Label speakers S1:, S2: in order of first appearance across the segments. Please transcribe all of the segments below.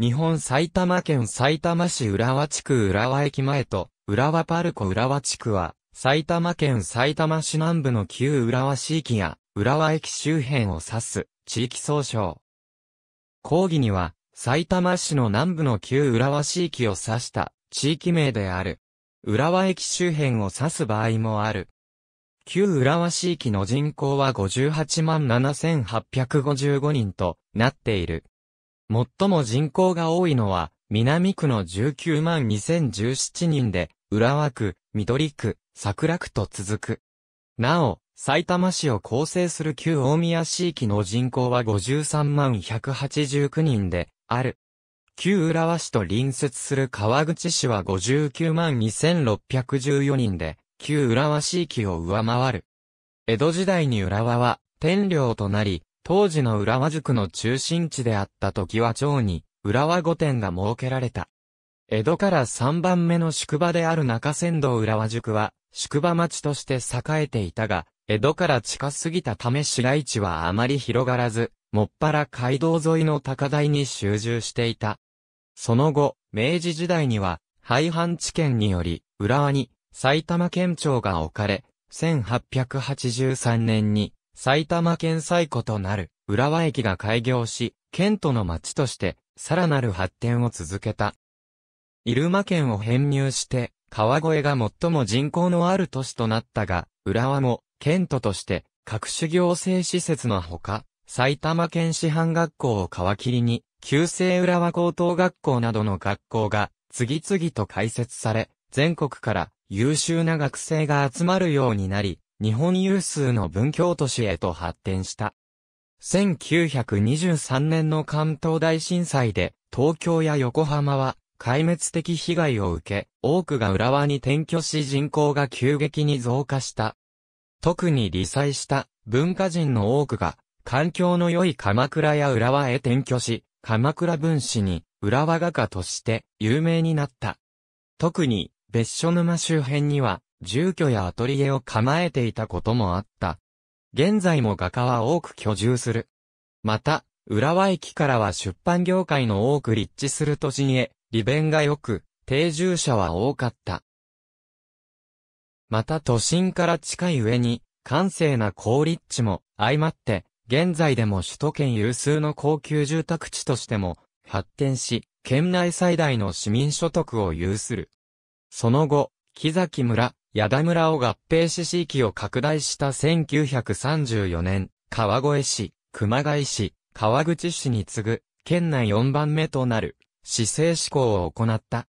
S1: 日本埼玉県埼玉市浦和地区浦和駅前と、浦和パルコ浦和地区は、埼玉県埼玉市南部の旧浦和市域や、浦和駅周辺を指す、地域総称。講義には、埼玉市の南部の旧浦和市域を指した、地域名である。浦和駅周辺を指す場合もある。旧浦和市域の人口は58万7855人となっている。最も人口が多いのは、南区の19万2017人で、浦和区、緑区、桜区と続く。なお、埼玉市を構成する旧大宮市域の人口は53万189人で、ある。旧浦和市と隣接する川口市は59万2614人で、旧浦和市域を上回る。江戸時代に浦和は、天領となり、当時の浦和塾の中心地であった時は町に、浦和御殿が設けられた。江戸から3番目の宿場である中山道浦和塾は、宿場町として栄えていたが、江戸から近すぎたため市街地はあまり広がらず、もっぱら街道沿いの高台に集中していた。その後、明治時代には、廃藩置県により、浦和に埼玉県庁が置かれ、1883年に埼玉県最古となる浦和駅が開業し、県都の町としてさらなる発展を続けた。入間県を編入して、川越が最も人口のある都市となったが、浦和も県都として各種行政施設のほか、埼玉県師範学校を皮切りに、旧制浦和高等学校などの学校が次々と開設され、全国から優秀な学生が集まるようになり、日本有数の文教都市へと発展した。1923年の関東大震災で、東京や横浜は壊滅的被害を受け、多くが浦和に転居し人口が急激に増加した。特に理災した文化人の多くが、環境の良い鎌倉や浦和へ転居し、鎌倉分子に浦和画家として有名になった。特に別所沼周辺には住居やアトリエを構えていたこともあった。現在も画家は多く居住する。また、浦和駅からは出版業界の多く立地する都心へ、利便が良く、定住者は多かった。また都心から近い上に、閑静な高立地も相まって、現在でも首都圏有数の高級住宅地としても発展し、県内最大の市民所得を有する。その後、木崎村、矢田村を合併し地域を拡大した1934年、川越市、熊谷市、川口市に次ぐ、県内4番目となる、市政施行を行った。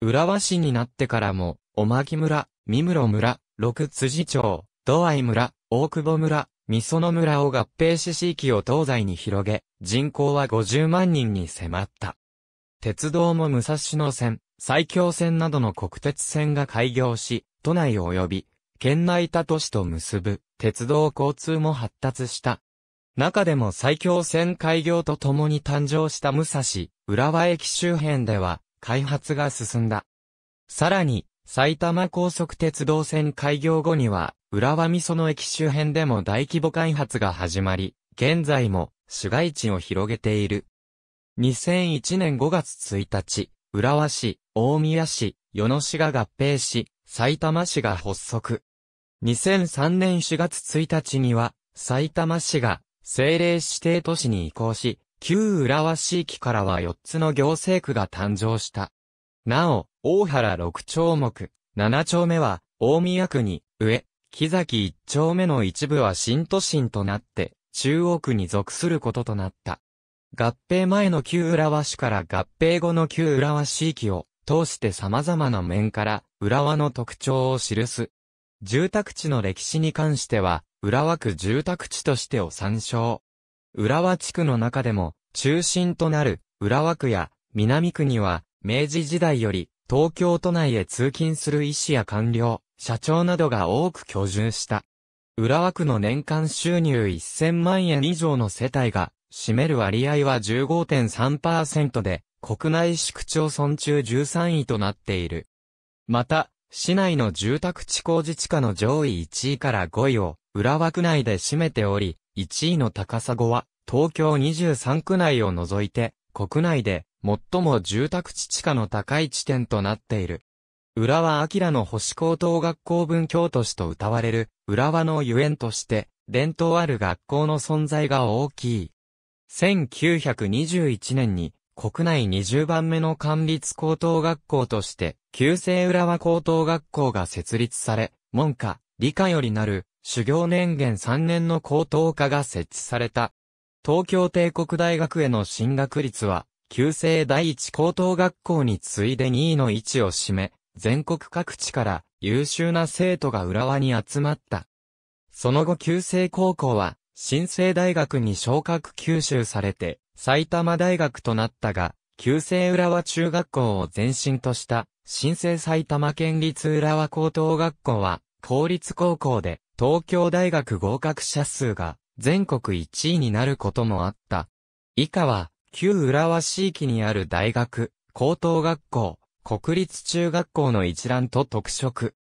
S1: 浦和市になってからも、小牧村、三室村、六辻町、土合村、大久保村、三園村を合併し地域を東西に広げ、人口は50万人に迫った。鉄道も武蔵野線、埼京線などの国鉄線が開業し、都内及び、県内他都市と結ぶ、鉄道交通も発達した。中でも埼京線開業とともに誕生した武蔵、浦和駅周辺では、開発が進んだ。さらに、埼玉高速鉄道線開業後には、浦和噌の駅周辺でも大規模開発が始まり、現在も市街地を広げている。2001年5月1日、浦和市、大宮市、与野市が合併し、埼玉市が発足。2003年4月1日には、埼玉市が政令指定都市に移行し、旧浦和市域からは4つの行政区が誕生した。なお、大原6丁目、7丁目は、大宮区に、上、木崎1丁目の一部は新都心となって、中央区に属することとなった。合併前の旧浦和市から合併後の旧浦和市域を通して様々な面から浦和の特徴を記す。住宅地の歴史に関しては、浦和区住宅地としてを参照。浦和地区の中でも中心となる浦和区や南区には明治時代より東京都内へ通勤する医師や官僚、社長などが多く居住した。浦和区の年間収入1000万円以上の世帯が占める割合は15.3%で、国内市区町村中13位となっている。また、市内の住宅地工事地下の上位1位から5位を、浦和区内で占めており、1位の高砂は、東京23区内を除いて、国内で、最も住宅地地下の高い地点となっている。浦和明の星高等学校文教都市と謳われる、浦和のゆえんとして、伝統ある学校の存在が大きい。1921年に国内20番目の管立高等学校として、旧制浦和高等学校が設立され、文科、理科よりなる、修行年限3年の高等科が設置された。東京帝国大学への進学率は、旧制第一高等学校に次いで2位の位置を占め、全国各地から優秀な生徒が浦和に集まった。その後旧制高校は、新生大学に昇格吸収されて、埼玉大学となったが、旧制浦和中学校を前身とした、新生埼玉県立浦和高等学校は、公立高校で、東京大学合格者数が、全国1位になることもあった。以下は、旧浦和市域にある大学、高等学校、国立中学校の一覧と特色。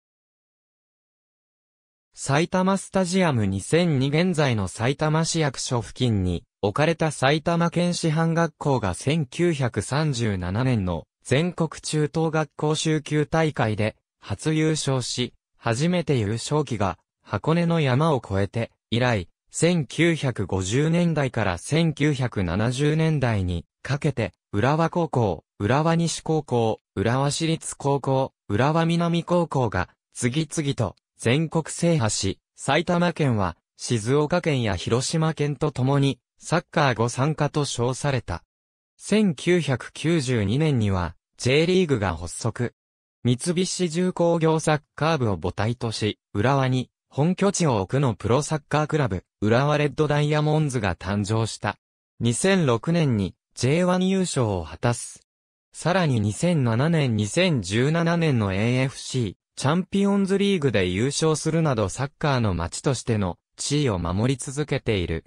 S1: 埼玉スタジアム2002現在の埼玉市役所付近に置かれた埼玉県師範学校が1937年の全国中等学校集級大会で初優勝し、初めて優勝期が箱根の山を越えて以来、1950年代から1970年代にかけて、浦和高校、浦和西高校、浦和市立高校、浦和南高校が次々と全国制覇し、埼玉県は、静岡県や広島県と共に、サッカーご参加と称された。1992年には、J リーグが発足。三菱重工業サッカー部を母体とし、浦和に、本拠地を置くのプロサッカークラブ、浦和レッドダイヤモンズが誕生した。2006年に J1 優勝を果たす。さらに2007年2017年の AFC チャンピオンズリーグで優勝するなどサッカーの街としての地位を守り続けている。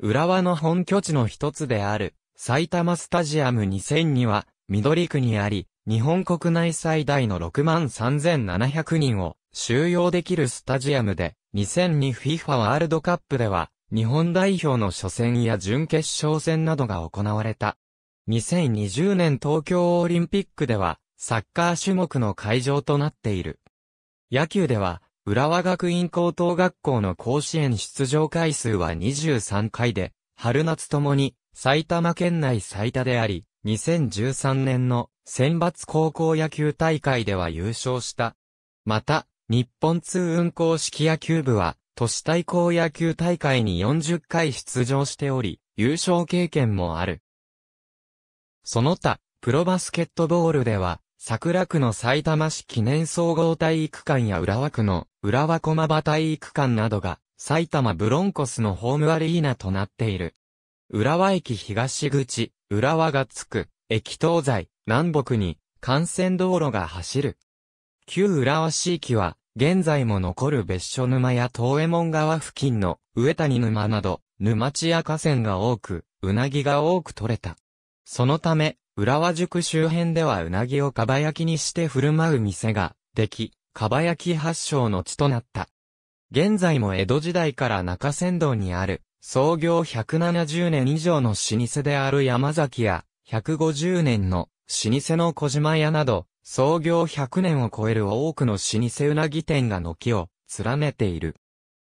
S1: 浦和の本拠地の一つである、埼玉スタジアム2000には、緑区にあり、日本国内最大の6万3700人を収容できるスタジアムで、2002FIFA ワールドカップでは、日本代表の初戦や準決勝戦などが行われた。2020年東京オリンピックでは、サッカー種目の会場となっている。野球では、浦和学院高等学校の甲子園出場回数は23回で、春夏ともに埼玉県内最多であり、2013年の選抜高校野球大会では優勝した。また、日本通運公式野球部は、都市対抗野球大会に40回出場しており、優勝経験もある。その他、プロバスケットボールでは、桜区の埼玉市記念総合体育館や浦和区の浦和駒場体育館などが埼玉ブロンコスのホームアリーナとなっている。浦和駅東口、浦和がつく、駅東西、南北に幹線道路が走る。旧浦和市域は、現在も残る別所沼や東右衛門川付近の上谷沼など、沼地や河川が多く、うなぎが多く取れた。そのため、浦和塾周辺ではうなぎをかば焼きにして振る舞う店が、でき、かば焼き発祥の地となった。現在も江戸時代から中山道にある、創業170年以上の老舗である山崎や、150年の老舗の小島屋など、創業100年を超える多くの老舗うなぎ店が軒を連ねている。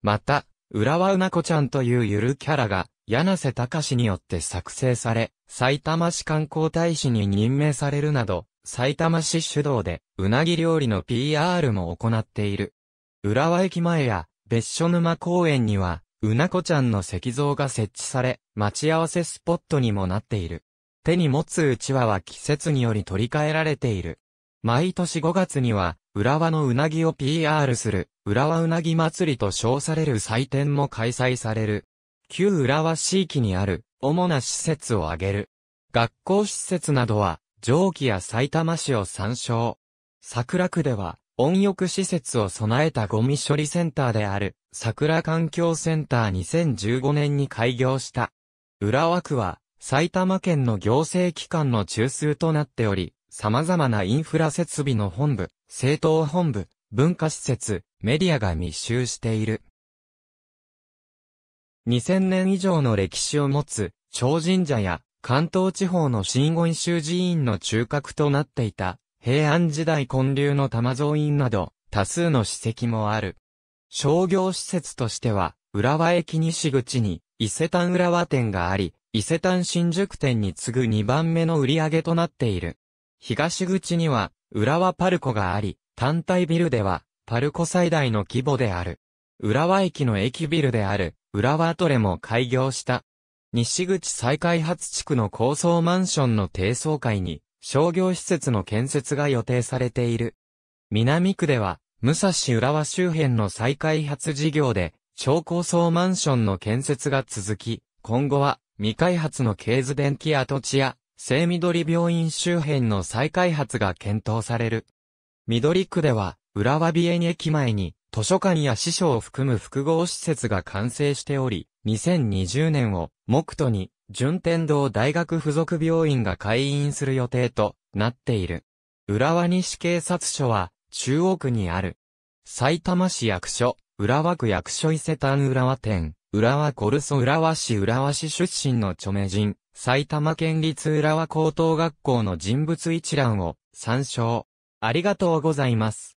S1: また、浦和うなこちゃんというゆるキャラが柳瀬隆によって作成され、埼玉市観光大使に任命されるなど、埼玉市主導で、うなぎ料理の PR も行っている。浦和駅前や、別所沼公園には、うなこちゃんの石像が設置され、待ち合わせスポットにもなっている。手に持つうちわは季節により取り替えられている。毎年5月には、浦和のうなぎを PR する、浦和うなぎ祭りと称される祭典も開催される。旧浦和市域にある主な施設を挙げる。学校施設などは、上記や埼玉市を参照。桜区では、温浴施設を備えたゴミ処理センターである、桜環境センター2015年に開業した。浦和区は、埼玉県の行政機関の中枢となっており、様々なインフラ設備の本部、政党本部、文化施設、メディアが密集している。2000年以上の歴史を持つ、超神社や、関東地方の新言衆寺院の中核となっていた、平安時代建立の玉蔵院など、多数の史跡もある。商業施設としては、浦和駅西口に、伊勢丹浦和店があり、伊勢丹新宿店に次ぐ2番目の売り上げとなっている。東口には、浦和パルコがあり、単体ビルでは、パルコ最大の規模である。浦和駅の駅ビルである、浦和トレも開業した。西口再開発地区の高層マンションの低層階に、商業施設の建設が予定されている。南区では、武蔵浦和周辺の再開発事業で、超高層マンションの建設が続き、今後は、未開発のー図電気跡地や、聖緑病院周辺の再開発が検討される。緑区では、浦和美園駅前に、図書館や師匠を含む複合施設が完成しており、2020年を目途に順天堂大学附属病院が開院する予定となっている。浦和西警察署は中央区にある。埼玉市役所、浦和区役所伊勢丹浦和店、浦和コルソ浦和市浦和市出身の著名人、埼玉県立浦和高等学校の人物一覧を参照。ありがとうございます。